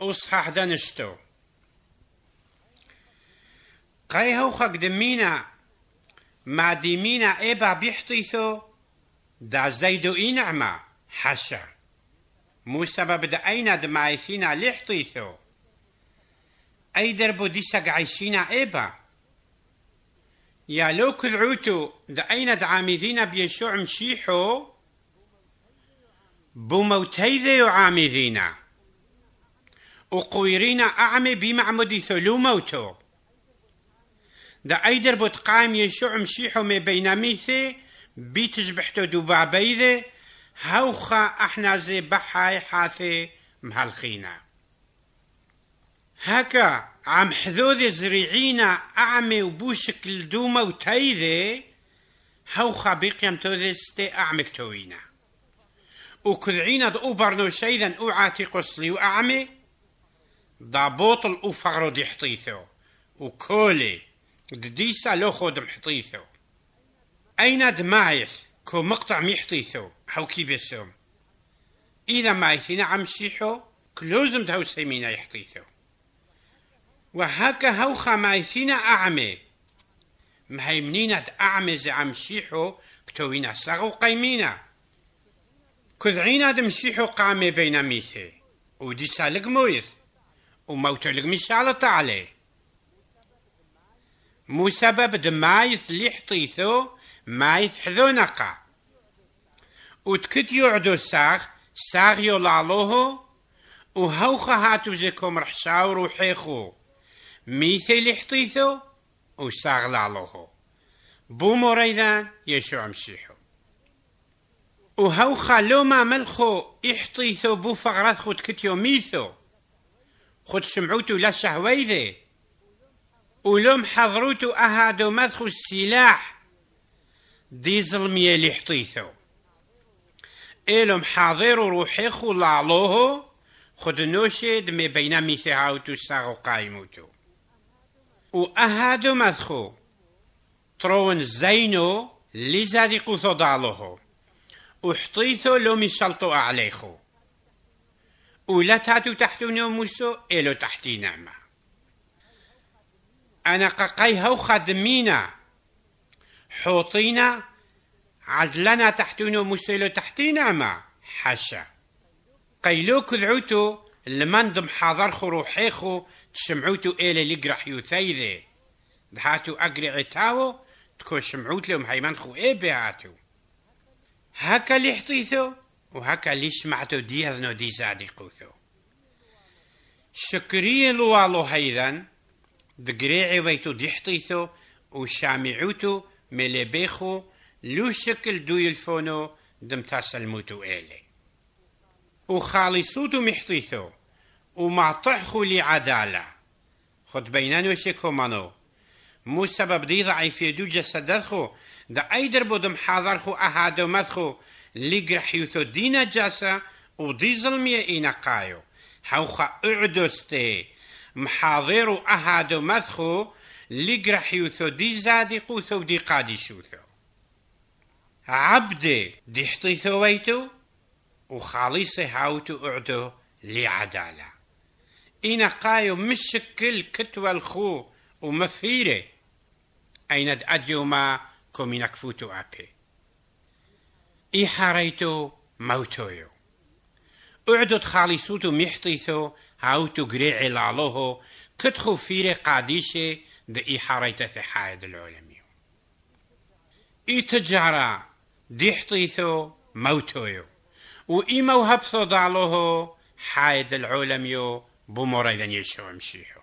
اصحح دانشتو قاي خاك دمينا ما دمينا ايبا بيحطيثو دا زيدو اي نعمة حشا مو سبب دا اينا دمايثينا ليحطيثو اي دربو ديسك عايشينا ايبا يا لو عوتو دا اين دعامدين بيشوع مشيحو بموتيذيو ذينا وقويرين أعمي بمعمودي ثلو موتو دا أيدر بوت قايم يشوع مشيحو مي بيناميثي بيتش بحتو دبابيذي هوخا احنا زي بحاي حاثي مهالخينا هكا عم حذوذي زريعينا أعمي وبوشك لدوما وتايذي هاوخا بيقيم توذي ستي أعمك توينا وكذعينا دقو برنو شيذا أعاتي قصلي وأعمي ضابوط الأفغر دي حطيثو وكولي دديسا لو خود محطيثو أين دمايث كو مقطع محطيثو حو كي بسوم إذا مايثين عم شيحو كلوزم دهو سيمينا يحطيثو وهكا هو خمايثين أعمي مهيمنين أعمي زي عم شيحو كتوينا ساغو قيمينا كذعينا دمشيحو قامي بين ميثي ودي سالق مويث مش على طعلي مو سبب دمايث مايث حطيثو مايث حذونقا وتكت يعدو ساغ ساغ يولالوه وهوخ هاتو زكم رحشاو روحيخو ميثي حطيثو وساغ لالوه بو مريدان يشو عمشيحو وهوخا لو ما ملخو احطيثو بو فغرثخو تكتيو ميثو خد سمعوتو لا سهويذي ولوم حضروتو أهادو مدخو السلاح دي ظلمية اللي حطيثو إلوم حاضرو روحي خلالوهو خد نوشد مي بينا ميثاوتو ساغو قايموتو أهادو مدخو ترون زينو لزادي قوثو دالوهو وحطيثو لومي مشلطو عليخو ولا تاتو تحت نوموسو إلو تحتي نعمة أنا ققيها وخدمينا حوطينا عدلنا تحت نوموسو إلو تحتي نعمة حاشا قيلو كذعوتو المندم حاضر حيخو تشمعوتو إلي لقرح يوثيذي دهاتو أقري عتاو تكون شمعوت لهم هيمنخو إيه بيعاتو هكا اللي حطيثو وهكا سمعتو معتو نو دي زادي قوتو شكري لوالو هيدا دقريعي ويتو ديحطيتو وشامعوتو بيخو لو شكل دو يلفونو دمتا سلموتو إلي وخالصوتو محطيثو لي عدالة خد بينانو شكو منو مو سبب دي ضعيف يدو جسدرخو دا دربو دم حاضرخو اهادو مدخو لقى حيوثو دي نجاسة ودي ظلمية قايو حوخا اعدوستي محاضيرو أهادو مدخو لقى حيوثو دي زادي قوثو دي قادي شوثو عبدي دي حطيثو ويتو وخاليصي هاوتو اعدو لعدالة قايو مشكل كتوى الخو ومفيري أين أديوما كومينك فوتو أبي إحاريتو موتويو أعدد خالصوتو محطيتو هاوتو قريع لالوهو كتخو فير قاديشي دا إحاريتا في حايد العلمي إي تجارة ديحطيتو موتويو اي موهبثو دالوهو حايد العلميو بمريدن يشو مشيحو